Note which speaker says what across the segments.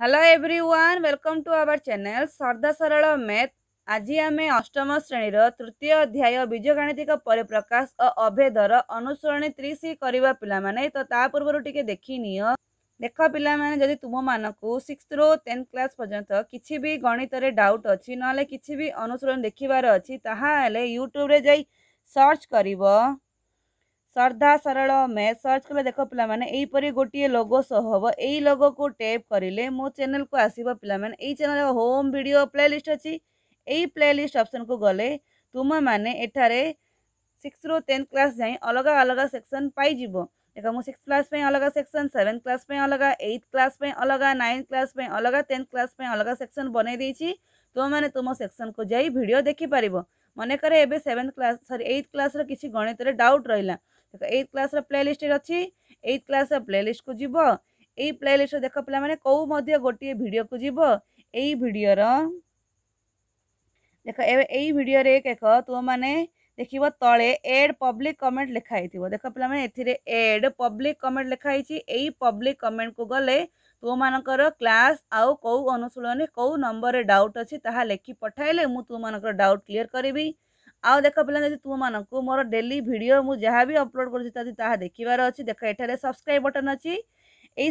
Speaker 1: hello everyone welcome to our channel ସର୍ଦ୍ଦା ସରଳ math ଆଜି ଆମେ ଅଷ୍ଟମ ଶ୍ରେଣୀର ତୃତୀୟ ଅଧ୍ୟାୟ ବୀଜଗାଣିତିକ ପରିପ୍ରକାଶ ଓ ଅଭେଦର ଅନୁସରଣୀ ତ୍ରିସି କରିବା ପିଲାମାନେ ତ ତା ପୂର୍ବରୁ ଟିକେ ଦେଖିନିଅ ଦେଖ ପିଲାମାନେ ଯଦି ତୁମମାନଙ୍କୁ ସିକ୍ସଥରୁ ଟେନ୍ଥ କ୍ଲାସ୍ ପର୍ଯ୍ୟନ୍ତ କିଛି ବି ଗଣିତରେ ଡାଉଟ୍ ଅଛି ନହେଲେ କିଛି ବି ଅନୁସରଣ ଦେଖିବାର ଅଛି ତାହା ହେଲେ ୟୁଟ୍ୟୁବରେ ଯାଇ ସର୍ଚ୍ଚ କରିବ सर्धा सरल मैथ सर्च कले देख पानेपरी गोटे लग सह हम यही लग को टेप करें मो चेल को आसो पे चेल होम भिड प्ले लिस्ट अच्छी प्ले लिस्ट अप्सन को गले तुम मैंने सिक्स रु टेन्थ क्लास जाए अलग अलग सेक्शन पाइज देख मु सिक्स क्लास अलग सेक्शन सेवेन क्लास अलग एइथ क्लास अलग नाइन क्लास अलग टेन्थ क्लास अलग सेक्शन बनई तुम मैंने तुम सेक्शन को जाई वीडियो देखी मन कर seventh class sorry eighth class किसी गणित डाउट रहा देख एट क्लास र्लेलीस्ट अच्छी एट क्लास र्लेलीस्ट को जीव यही प्लेलीस्ट देख पे कौ गोटे भिड को जीव यही देख एवं भिडियो एक तुम मैंने देख तले एड पब्लिक कमेंट लिखाई थी देख पे एड पब्लिक कमेंट लिखाई यही पब्लिक कमेंट को गले तुम मान क्लास आउ कौ अनुशील कौ नंबर डाउट अच्छी ताकि पठाइले मुझ तुम मानक डाउट क्लीयर करी आउ देख जी तुम मानक मोर डेली भिड मुझे जहाँ भी अपलोड कर देखार अच्छे देख ये सब्सक्राइब बटन अच्छी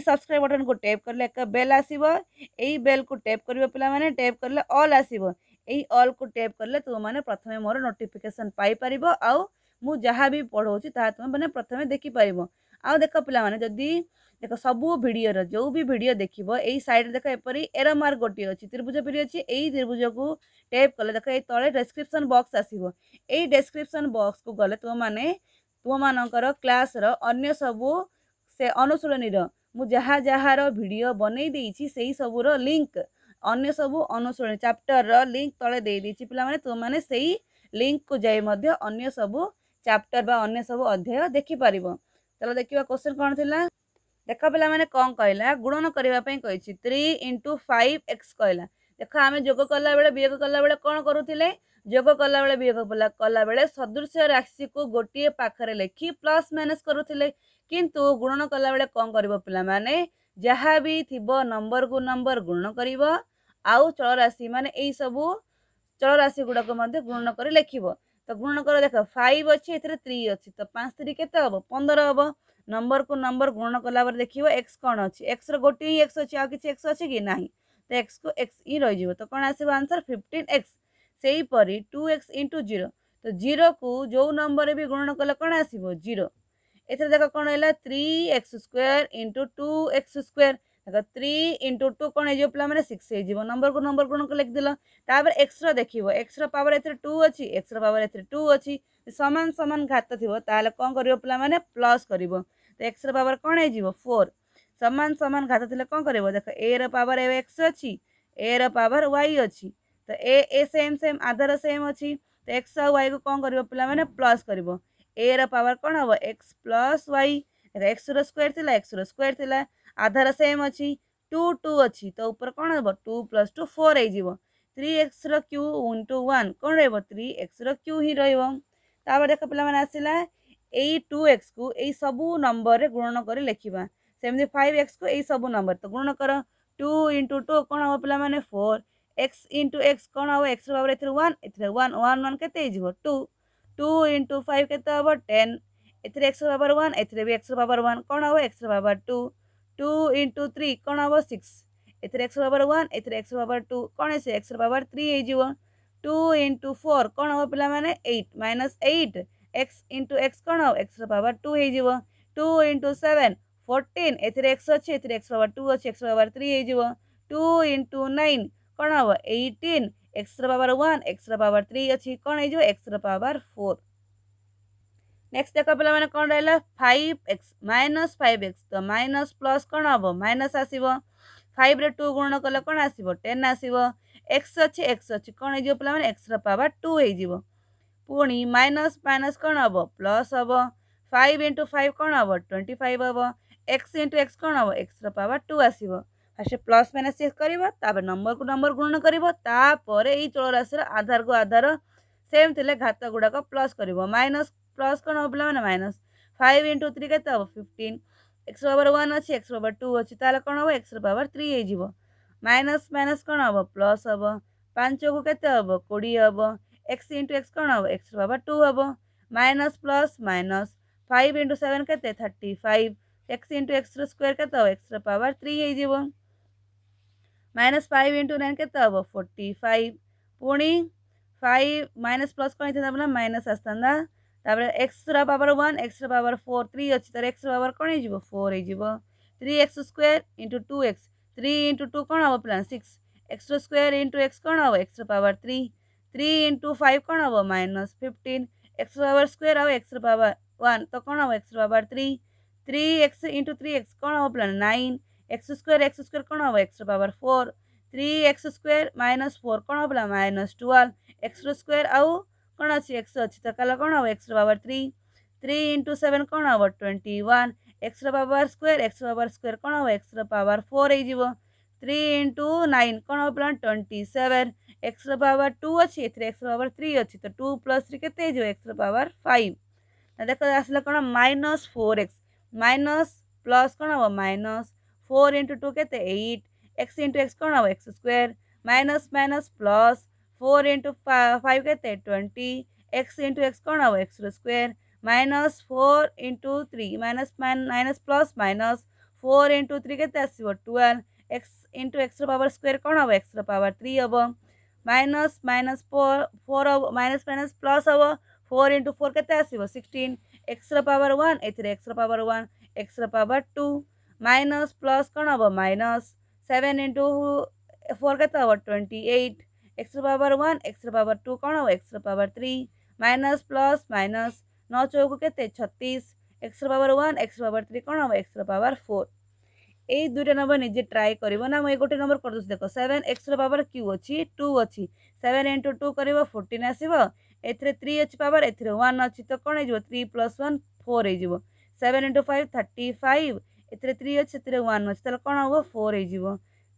Speaker 1: सब्सक्राइब बटन को टैप कर एक बेल आसव यही बेल को टैप कर पाने टैप करले अल आस अल को टैप करले तुम मैंने प्रथम मोर नोटिफिकेसन पाइपर आउ मु जहाँ भी पढ़ाऊँ ता तुम मैंने प्रथम देखिपर आउ देख पे जदि ଦେଖ ସବୁ ଭିଡ଼ିଓର ଯେଉଁ ବି ଭିଡ଼ିଓ ଦେଖିବ ଏଇ ସାଇଡ଼୍ରେ ଦେଖ ଏପରି ଏର ମାର୍କ ଗୋଟିଏ ଅଛି ତ୍ରିଭୁଜ ପରି ଅଛି ଏଇ ତ୍ରିଭୁଜକୁ ଟେପ୍ କଲେ ଦେଖ ଏଇ ତଳେ ଡେସ୍କ୍ରିପସନ୍ ବକ୍ସ ଆସିବ ଏଇ ଡେସ୍କ୍ରିପସନ୍ ବକ୍ସକୁ ଗଲେ ତୁମମାନେ ତୁମମାନଙ୍କର କ୍ଲାସ୍ର ଅନ୍ୟ ସବୁ ସେ ଅନୁଶୀଳନୀର ମୁଁ ଯାହା ଯାହାର ଭିଡ଼ିଓ ବନେଇ ଦେଇଛି ସେଇ ସବୁର ଲିଙ୍କ୍ ଅନ୍ୟ ସବୁ ଅନୁଶୀଳନୀ ଚାପ୍ଟରର ଲିଙ୍କ୍ ତଳେ ଦେଇଦେଇଛି ପିଲାମାନେ ତୁମମାନେ ସେଇ ଲିଙ୍କ୍କୁ ଯାଇ ମଧ୍ୟ ଅନ୍ୟ ସବୁ ଚାପ୍ଟର ବା ଅନ୍ୟ ସବୁ ଅଧ୍ୟାୟ ଦେଖିପାରିବ ତାହେଲେ ଦେଖିବା କ୍ୱେଶ୍ଚନ୍ କ'ଣ ଥିଲା ଦେଖ ପିଲାମାନେ କ'ଣ କହିଲା ଗୁଣନ କରିବା ପାଇଁ କହିଛି ଥ୍ରୀ ଇଣ୍ଟୁ ଫାଇଭ୍ ଏକ୍ସ କହିଲା ଦେଖ ଆମେ ଯୋଗ କଲାବେଳେ ବିୟୋଗ କଲାବେଳେ କ'ଣ କରୁଥିଲେ ଯୋଗ କଲାବେଳେ ବିୟୋଗ କଲାବେଳେ ସଦୃଶ ରାଶିକୁ ଗୋଟିଏ ପାଖରେ ଲେଖି ପ୍ଲସ୍ ମାଇନସ୍ କରୁଥିଲେ କିନ୍ତୁ ଗୁଣନ କଲାବେଳେ କ'ଣ କରିବ ପିଲାମାନେ ଯାହା ବି ଥିବ ନମ୍ବରକୁ ନମ୍ବର ଗୁଣନ କରିବ ଆଉ ଚଳରାଶି ମାନେ ଏଇସବୁ ଚଳରାଶି ଗୁଡ଼ାକୁ ମଧ୍ୟ ଗୁଣନ କରି ଲେଖିବ ତ ଗୁଣନ କର ଦେଖ ଫାଇଭ୍ ଅଛି ଏଥିରେ ଥ୍ରୀ ଅଛି ତ ପାଞ୍ଚ ଥ୍ରୀ କେତେ ହେବ ପନ୍ଦର ହେବ ନମ୍ବରକୁ ନମ୍ବର ଗୁଣନ କଲାପରେ ଦେଖିବ ଏକ୍ସ କ'ଣ ଅଛି ଏକ୍ସର ଗୋଟିଏ ହିଁ ଏକ୍ସ ଅଛି ଆଉ କିଛି ଏକ୍ସ ଅଛି କି ନାହିଁ ତ ଏକ୍ସକୁ ଏକ୍ସ ହିଁ ରହିଯିବ ତ କ'ଣ ଆସିବ ଆନ୍ସର ଫିଫ୍ଟିନ୍ ଏକ୍ସ ସେହିପରି ଟୁ ଏକ୍ସ ଇଣ୍ଟୁ ଜିରୋ ତ ଜିରୋକୁ ଯେଉଁ ନମ୍ବରରେ ବି ଗୁଣନ କଲେ କ'ଣ ଆସିବ ଜିରୋ ଏଥିରେ ଦେଖ କ'ଣ ହେଲା three x square into two x square ଦେଖ ଥ୍ରୀ ଇଣ୍ଟୁ ଟୁ କ'ଣ ହେଇଯିବ ପିଲାମାନେ ସିକ୍ସ ହେଇଯିବ ନମ୍ବରକୁ ନମ୍ବର ଗୁଣକୁ ଲେଖିଦେଲ ତାପରେ ଏକ୍ସର ଦେଖିବ ଏକ୍ସର ପାୱାର ଏଥିରେ ଟୁ ଅଛି ଏକ୍ସର ପାୱାର ଏଥିରେ ଟୁ ଅଛି ସମାନ ସମାନ ଘାତ ଥିବ ତାହେଲେ କ'ଣ କରିବ ପିଲାମାନେ ପ୍ଲସ୍ କରିବ ତ ଏକ୍ସର ପାୱାର କ'ଣ ହେଇଯିବ ଫୋର୍ ସମାନ ସମାନ ଘାତ ଥିଲେ କ'ଣ କରିବ ଦେଖ ଏର ପାୱାର ଏବେ ଏକ୍ସ ଅଛି ଏର ପାୱାର ୱାଇ ଅଛି ତ ଏ ଏ ସେମ୍ ସେମ୍ ଆଧାର ସେମ୍ ଅଛି ତ ଏକ୍ସ ଆଉ ୱାଇକୁ କ'ଣ କରିବ ପିଲାମାନେ ପ୍ଲସ୍ କରିବ ଏର ପାୱାର କ'ଣ ହେବ ଏକ୍ସ ପ୍ଲସ୍ ୱାଇ ଦେଖ ଏକ୍ସର ସ୍କୋୟାର ଥିଲା ଏକ୍ସର ସ୍କୋୟାର ଥିଲା ଆଧାର ସେମ୍ ଅଛି ଟୁ ଟୁ ଅଛି ତ ଉପରେ କ'ଣ ହେବ ଟୁ ପ୍ଲସ୍ ଟୁ ଫୋର୍ ହେଇଯିବ ଥ୍ରୀ ଏକ୍ସର କ୍ୟୁ ଇନ୍ ଟୁ ୱାନ୍ କ'ଣ ରହିବ ଥ୍ରୀ ଏକ୍ସର କ୍ୟୁ ହିଁ ରହିବ ताप देख पे आसला ए टू एक्स को यही सब नंबर में गुणन कर लिखा सेमती फाइव एक्स को यही सब नंबर तो गुणन कर टू इंटु टू कौन हम पे मैंने फोर एक्स इंटु एक्स कौन हम एक्स भाव वन एन वन वन के टू टू इंटु फाइव के ten x power one x power one कौन हम x power two two into three कौन हम six x power one x power two कौन से एक्स पावर थ्री हो two into four कौन हम पाने minus eight x into x कौन हम एक्सर पावर टू हो टू इंटु सेवेन फोर्टीन एथेर एक्स अच्छे एक्स पावर टू अच्छे एक्स पावर थ्री हो टू इंटु नाइन कौन हम एटीन एक्सर पावर वन एक्सर पावर थ्री अच्छी कौन हो एक्सर पावर फोर नेक्स्ट देख पे मैंने कौन रहा five x minus five x तो माइनस प्लस कौन हम माइनस आसव फाइव रे टू गुण कले कौन आस टेन आसव এক্স অছি এক্স অছি କ'ଣ ହେଇଯିବ ପିଲାମାନେ ଏକ୍ସର ପାୱାର ଟୁ ହେଇଯିବ ପୁଣି ମାଇନସ୍ ମାଇନସ୍ କ'ଣ ହେବ ପ୍ଲସ୍ ହେବ ଫାଇଭ୍ ଇଣ୍ଟୁ ଫାଇଭ୍ କ'ଣ ହେବ ଟ୍ୱେଣ୍ଟି ଫାଇଭ୍ ହେବ ଏକ୍ସ ଇଣ୍ଟୁ ଏକ୍ସ କ'ଣ ହେବ ଏକ୍ସର ପାୱାର ଟୁ ଆସିବ ଫାଷ୍ଟ ପ୍ଲସ୍ ମାଇନସ୍ ଚେକ୍ କରିବ ତାପରେ ନମ୍ବରକୁ ନମ୍ବର ଗୁଣନ କରିବ ତାପରେ ଏଇ ଚଳରାଶିର ଆଧାରକୁ ଆଧାର ସେମ୍ ଥିଲେ ଘାତ ଗୁଡ଼ାକ ପ୍ଲସ୍ କରିବ ମାଇନସ୍ ପ୍ଲସ୍ କ'ଣ ହେବ ପିଲାମାନେ ମାଇନସ୍ ଫାଇଭ୍ ଇଣ୍ଟୁ ଥ୍ରୀ କେତେ ହେବ ଫିଫ୍ଟିନ୍ ଏକ୍ସ ପାୱାର ୱାନ୍ ଅଛି ଏକ୍ସ ପାୱାର ଟୁ ଅଛି ତାହେଲେ କ'ଣ ହେବ ଏକ୍ସର ପାୱାର ଥ୍ରୀ ହେଇଯିବ ମାଇନସ୍ ମାଇନସ୍ କ'ଣ ହେବ ପ୍ଲସ୍ ହେବ ପାଞ୍ଚକୁ କେତେ ହେବ କୋଡ଼ିଏ ହେବ ଏକ୍ସ ଇଣ୍ଟୁ ଏକ୍ସ କ'ଣ ହେବ ଏକ୍ସ ପାୱାର ଟୁ ହେବ minus plus minus five into seven କେତେ ଥାର୍ଟି ଫାଇଭ୍ ଏକ୍ସ ଇଣ୍ଟୁ ଏକ୍ସର ସ୍କୋୟାର କେତେ ହେବ ଏକ୍ସର ପାୱାର ଥ୍ରୀ ହେଇଯିବ ମାଇନସ୍ ଫାଇଭ୍ ଇଣ୍ଟୁ ନାଇନ୍ କେତେ ହେବ ଫୋର୍ଟି ଫାଇଭ୍ ପୁଣି ଫାଇଭ୍ ମାଇନସ୍ ପ୍ଲସ୍ କ'ଣ ହେଇଥାନ୍ତା ବୋଲେ ମାଇନସ୍ ଆସିଥାନ୍ତା ତାପରେ ଏକ୍ସର ପାୱାର ୱାନ୍ ଏକ୍ସର ପାୱାର ଫୋର୍ ଥ୍ରୀ ଅଛି ତା'ର ଏକ୍ସର ପାୱାର କ'ଣ ହେଇଯିବ ଫୋର୍ ହେଇଯିବ three x square into two x three into two कौन हम पे सिक्स एक्स रो इंटु एक्स कौन हम x power three three into five कौन हम minus fifteen x power square हम एक्स पावर वन तो कौन हम x power three three x into three x कौन हम पे nine x square x square कौन हम x power four three x square minus four कौन हम पे माइनस ट्वेल्व एक्स रो आउ कौन अच्छी एक्स अच्छी तो कल कौन हम x power three three into seven कौन हम twenty one x power square x power square कौन हम एक्स रवर फोर हो थ्री इंटु नाइन कौन हम पाला twenty seven x power two अच्छी एक्स रवर थ्री अच्छी तो टू प्लस थ्री के एक्स रवर फाइव देख आस कौन minus four x minus plus कौन हम माइनस फोर इंटु टू केट एक्स इंटु एक्स कौन हम x square minus minus plus four into five के ट्वेंटी एक्स इंटु एक्स कौन हम x square minus four into three minus minus plus minus four into three के आसो x into x power square कौन हम x power three हम minus minus four four हम minus minus plus हम four into four के sixteen x power one x power one x power two minus plus कौन हम माइनस सेवेन इंटु फोर के twenty eight x power one x power two कौन हम x power three minus plus minus नौ चौक के छत्तीस x power one x power three कौन हम एक्स पावर फोर এই দুইটা নম্বর নিজে ট্রাই করব না মু গোটে নম্বর করদেছি দেখো সেভেন এক্সর পাওয়ার কিউ অছি টু অছি সেভেন ইন্টু টু করব ফোর্টিন আসব এতে থ্রি অছি পাওয়ার এতে ওয়ান অছি তো কোণ হয়ে থ্রি প্লস ওয়ান ফোর হয়ে seven into five thirty five এতে থ্রি অছি সেতরে ওয়ান অছি তাহলে কোণ হব ফোর হয়ে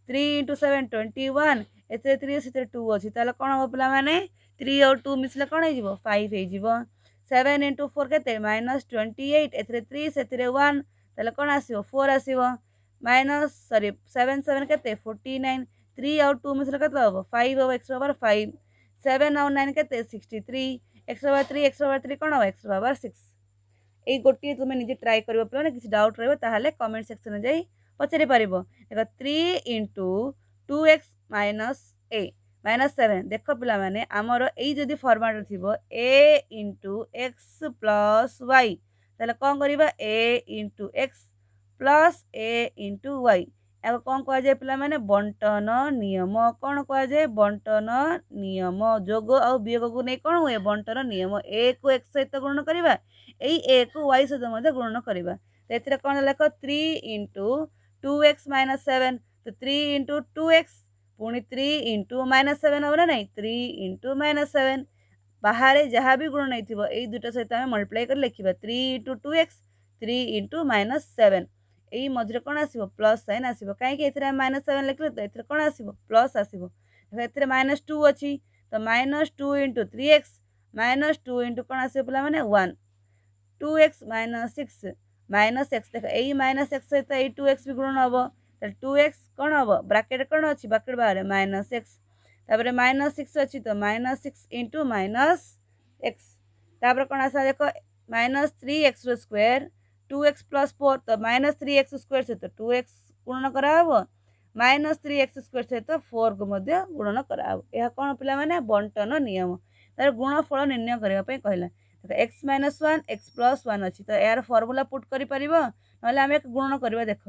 Speaker 1: three into seven twenty one এতে থ্রি অছি সেতরে টু অছি তাহলে কোণ হব পিলা মানে থ্রি আউ টু মিশলে কোণ হয়ে ফাইভ হয়ে सेवेन इंटू फोर के माइनस ट्वेंटी एट ए वन तेज़े कौन आस फोर आस माइनस सरी सेवेन सेवेन के फोर्टी नाइन थ्री आउ टू मिस कत फाइव हम एक्स फाइव सेवेन आउ नाइन के sixty three x power three x power three कौन हम एक्स पावर सिक्स ये गोटे तुम्हें निजे ट्राए कर पे किसी डाउट रोले कमेंट सेक्शन जाए पचारिपर देख three into two x minus ए ମାଇନସ୍ ସେଭେନ୍ ଦେଖ ପିଲାମାନେ ଆମର ଏଇ ଯଦି ଫର୍ମାଟ୍ ଥିବ a into x plus y ତାହେଲେ କ'ଣ କରିବା a into x plus a into y ଏହାକୁ କ'ଣ କୁହାଯାଏ ପିଲାମାନେ ବଣ୍ଟନ ନିୟମ କ'ଣ କୁହାଯାଏ ବଣ୍ଟନ ନିୟମ ଯୋଗ ଆଉ ବିୟୋଗକୁ ନେଇ କ'ଣ ହୁଏ ବଣ୍ଟନ ନିୟମ ଏକୁ ଏକ୍ସ ସହିତ ଗ୍ରହଣ କରିବା ଏଇ ଏକୁ ୱାଇ ସହିତ ମଧ୍ୟ ଗ୍ରହଣ କରିବା ତ ଏଥିରେ କ'ଣ ଲେଖ three into two x minus seven ତ ଥ୍ରୀ ଇଣ୍ଟୁ ଟୁ ଏକ୍ସ ପୁଣି ଥ୍ରୀ ଇଣ୍ଟୁ ମାଇନସ୍ ସେଭେନ୍ ହେବ ନା ନାହିଁ ଥ୍ରୀ ଇଣ୍ଟୁ ମାଇନସ୍ ସେଭେନ୍ ବାହାରେ ଯାହା ବି ଗୁଣ ନେଇଥିବ ଏଇ ଦୁଇଟା ସହିତ ଆମେ ମଲ୍ଟିପ୍ଲାଏ କରି ଲେଖିବା three into two x three into minus seven ଏଇ ମଝିରେ କ'ଣ ଆସିବ ପ୍ଲସ୍ ସାଇନ୍ ଆସିବ କାହିଁକି ଏଥିରେ ଆମେ ମାଇନସ୍ ସେଭେନ୍ ଲେଖିଲେ ତ ଏଥିରେ କ'ଣ ଆସିବ ପ୍ଲସ୍ ଆସିବ ଏଥିରେ ମାଇନସ୍ ଟୁ ଅଛି ତ minus two into three x minus two into କ'ଣ ଆସିବ ପିଲାମାନେ one two x minus six minus x ଦେଖ ଏଇ ମାଇନସ୍ ଏକ୍ସ ସହିତ ଏଇ ଟୁ ଏକ୍ସ ବି ଗୁଣ ହେବ ତାହେଲେ ଟୁ ଏକ୍ସ କ'ଣ ହେବ ବ୍ରାକେଟ୍ କ'ଣ ଅଛି ବ୍ରାକେଟ୍ ବାହାରେ ମାଇନସ୍ ଏକ୍ସ ତାପରେ ମାଇନସ୍ ସିକ୍ସ ଅଛି ତ minus six into minus x ତାପରେ କ'ଣ ଆସିଲା ଦେଖ ମାଇନସ୍ ଥ୍ରୀ ଏକ୍ସର square two x plus four ତ ମାଇନସ୍ ଥ୍ରୀ ଏକ୍ସ ସ୍କୋୟାର ସହିତ ଟୁ ଏକ୍ସ ଗୁଣନ କରାହେବ ମାଇନସ୍ ଥ୍ରୀ ଏକ୍ସ ସ୍କୋୟାର ସହିତ ଫୋର୍କୁ ମଧ୍ୟ ଗୁଣନ କରାହେବ ଏହା କ'ଣ ପିଲାମାନେ ବଣ୍ଟନ ନିୟମ ତାର ଗୁଣଫଳ ନିର୍ଣ୍ଣୟ କରିବା ପାଇଁ କହିଲା x minus one x plus one ଅଛି ତ ଏହାର ଫର୍ମୁଲା ପୁଟ୍ କରିପାରିବ ନହେଲେ ଆମେ ଗୁଣନ କରିବା ଦେଖ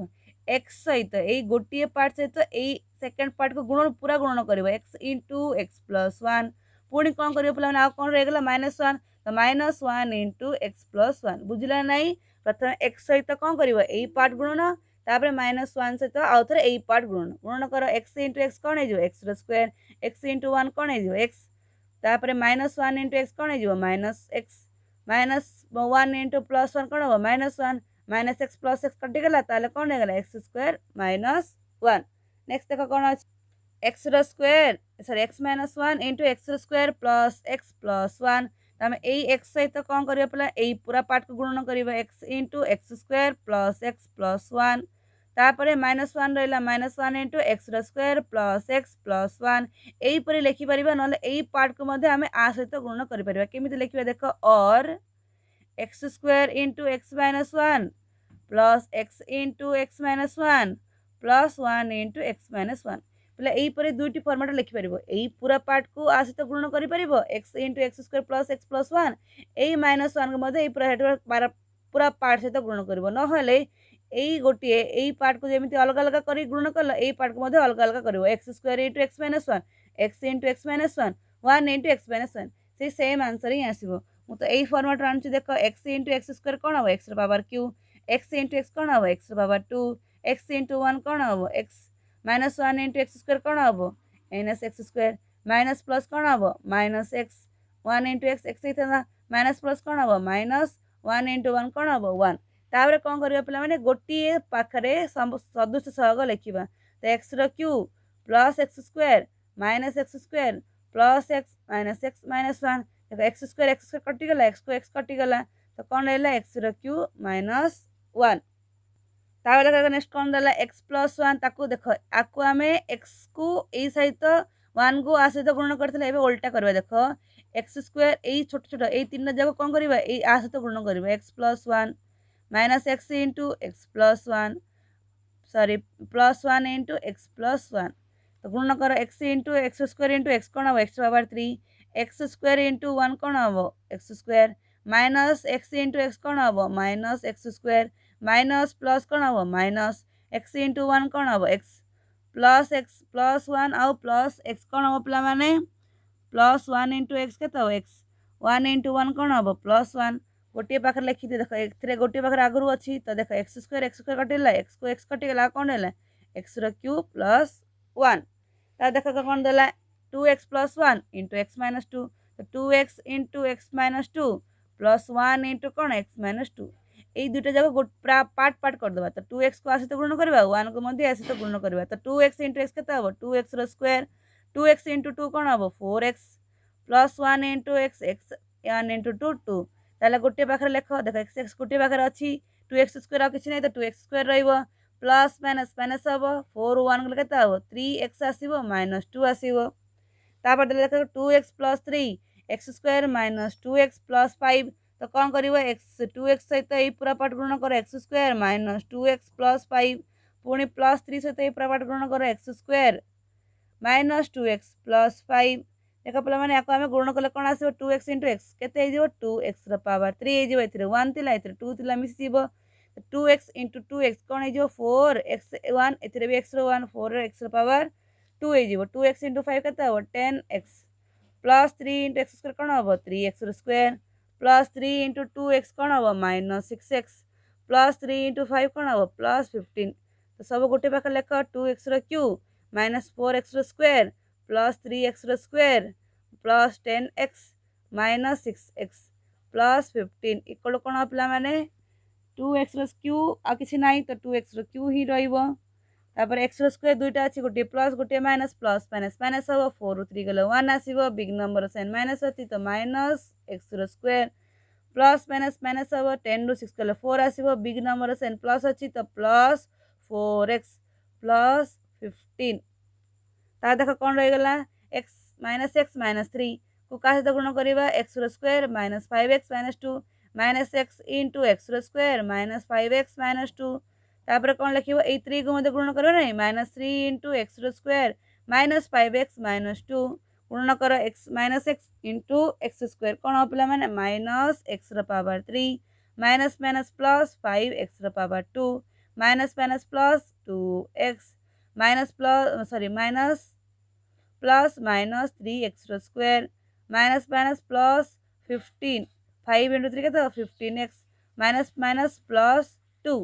Speaker 1: एक्स सहित यही गोटे पार्ट सहित ये सेकेंड पार्ट को गुण पूरा गुणन कर x in two x plus one पुणी कौन कर रही माइनस वन तो minus one into x plus one बुझला ना प्रथम एक्स सहित कौन कर पार्ट गुणन तापर माइनस वन सहित आउ थे यही पार्ट गुणन गुणन कर एक्स इंटु एक्स कौन हो स्क्वेर एक्स इंटु वन कौन हो तापर माइनस वन इंटु एक्स कौन हो minus x minus one into plus one कौन हो minus one minus x plus x कटिगला कौन हो x square minus one next देख कौन अच्छे एक्स रोयर sorry x minus one into x रोयर प्लस एक्स प्लस वन तो आम एक्स सहित कौन कर यही पूरा पार्ट को गुणन कर x into x square plus x plus one तापर माइनस वन रहा माइनस वन इंटु एक्स रोयर प्लस एक्स प्लस वन यहीपर लिखिपर ना पार्ट को आ सहित गुणन करमी लिखा देख अर x square into x minus one plus x into x minus one plus one into x minus one पहले यहीपर दुईट फर्माट लिखिपर यही पूरा पार्ट को सहित ग्रहण कर x into x square plus x plus one यही माइनस वन पूरा पार्ट सहित ग्रहण कर ना यही गोटे यही पार्ट को जमी अलग अलग कर ग्रहण कल यही पार्ट को अलग अलग कर x square into x minus one x into x minus one one into x minus one same answer ही आसो তো এই ফর্মুলাটো আরঞ্জি দেখো x * x স্কোয়ার কোনা হবো x ^ 3 x * x কোনা হবো x ^ 2 x * 1 কোনা হবো x - 1 * x স্কোয়ার কোনা হবো - x ^ 2 -+ কোনা হবো - x 1 * x x এই তে না -+ কোনা হবো - 1 * 1 কোনা হবো 1 তাৰৰ কোনা কৰিব মানে গটি পাখৰে সদস্য সহগ লিখিবা ত x ^ 3 + x ^ 2 - x ^ 2 + x - x - 1 देख एक्स स्क् एक्स स्क् कटिगला एक्स को एक्स कटिगला तो कौन रहा एक्स र्यू माइनस वाला नेक्स्ट कौन रहा एक्स प्लस वाक देख आपको आम एक्स को यही सहित वन को आ सहित गुण करल्टा करवा देख एक्स स्क्वेर यही छोट छोट यही तीन जाक कौन कर सहित गुण कर x plus one minus x into x plus one सरी plus one into x plus one तो गुण कर x into x square into x कौन हम x power three x square into one कौन हम x square minus x into x कौन हम minus x square minus plus कौन हम माइनस एक्स इंटु वन कौन हम x plus x plus one आउ प्लस एक्स कौन हम पे प्लस वन इंटु एक्स के एक्स वन इंटु वन कौन हम प्लस वन गोटे पाखे लिखी देख ए गोटे पाखे आगु अच्छी तो देख एक्स स्क् एक्स स्क् कटेगा एक्स को एक्स कटिगला कौन है एक्स क्यू प्लस वन देख कौन देला two x plus one into x minus two तो two x into x minus two plus one into कौन एक्स माइनस टू यही दुटा जाक पार्ट पार्ट करदे तो टू एक्स को आशित गुण करवा वन को आशित गुण करवा तो टू एक्स इंटु एक्स के हम टू एक्स रोयर टू एक्स इंटु टू कौन हम four x plus one into x x one into two two तेल गोटे पाखे लिख देख एक्स एक्स गोटे पाखे अच्छी टू एक्स स्क्वेर आ कि नहीं तो टू एक्स स्क्वेर रोक प्लस माइनस माइनस हम फोर वन गले के थ्री एक्स आसव माइनस टू आसव तापर देखा लिखा two x plus three x square minus two x plus five तो कौन कर टू एक्स सहित यही पूरा पाठ ग्रहण कर x square minus two x plus five पुणी प्लस थ्री सहित यही पूरा पाठ ग्रहण कर x square minus two x plus five देख पे मैंने आपको ग्रहण कले कौन आस एक्स इंटु एक्स के टू एक्स रवर थ्री होती वन थी ये टू थी मिस two x into two x कौन हो फोर एक्स वन एक्स रोर एक्स रवर टू हो टू एक्स इंटू फाइव के ten x plus three into x square कौन हम three x square plus three into two x कौन हम minus six x plus three into five कौन हम plus fifteen तो सब गोटे पाख लेख two x cube minus four x square plus three x square plus ten x minus six x plus fifteen equal कौन पे टू एक्स र्यू आ कि ना तो टू एक्स क्यू ही रहा तापर एक्स स्क्वे दुईटा अच्छी गोटे प्लस गोटे माइनस प्लस माइनस माइनस हम फोर थ्री गल वन आस नंबर सेन माइनस अच्छी तो minus x square plus minus minus हम टेन रु सिक्स गल फोर आस नंबर सेन प्लस अच्छी तो plus four x plus fifteen तक कौन रही गला x minus x minus three को क्या सहित गुण करवा x square minus five x minus two minus x into x square minus five x minus two तापर कौन लिख थ्री को गुण कर ना minus three into x square minus five x minus two गुण कर x minus x into x square कौन हो पाला मैंने minus x power three minus minus plus five x power two minus minus plus two x minus plus सरी minus plus minus three x square minus minus plus fifteen five into three के fifteen x minus minus plus two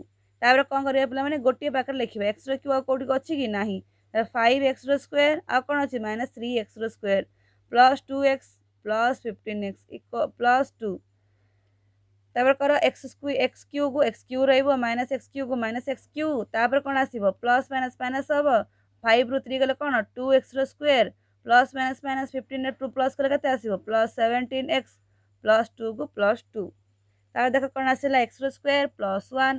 Speaker 1: तापर कौन कर पे गोटे पाखे लिखे x रुआ कौटी अच्छी ना फाइव एक्स रोय आ कौन अच्छे माइनस थ्री एक्स रो square plus two x plus fifteen x plus two तापर कर एक्स स्क्वे एक्स क्यू को x cube minus x cube को माइनस एक्स क्यू तापर कौन आस प्लस माइनस माइनस हम फाइव रु थ्री गले कौन टू एक्स रो square plus minus minus fifteen two plus कले कैसे आस plus seventeen x plus two को प्लस टू तर देख कौन आसा एक्स रो स्क् प्लस वा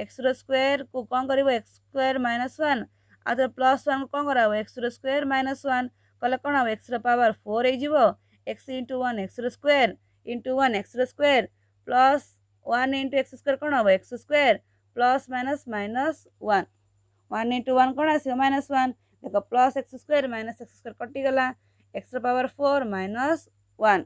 Speaker 1: एक्स स्क् को कौन कर एक्स स्क्वयर माइनस वन आ प्लस वन को कौन कराव एक्स रोयर माइनस व्वान कले कौन एक्स रवर फोर हो एक्स इंटु वन एक्स रोयर into one x square plus one into x square कौन हम x square plus minus minus one one into one कौन आस माइनस वन देख plus x square minus x square कटिगला x power four minus one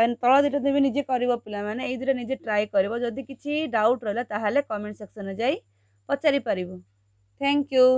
Speaker 1: અને તળ દિત દેબે 니제 করিব pila মানে এই দিরা 니제 try করিব যদি কিছি डाउट रहला তাহলে কমেন্ট সেকশন হে যাই পচারি পারিবো থ্যাঙ্ক ইউ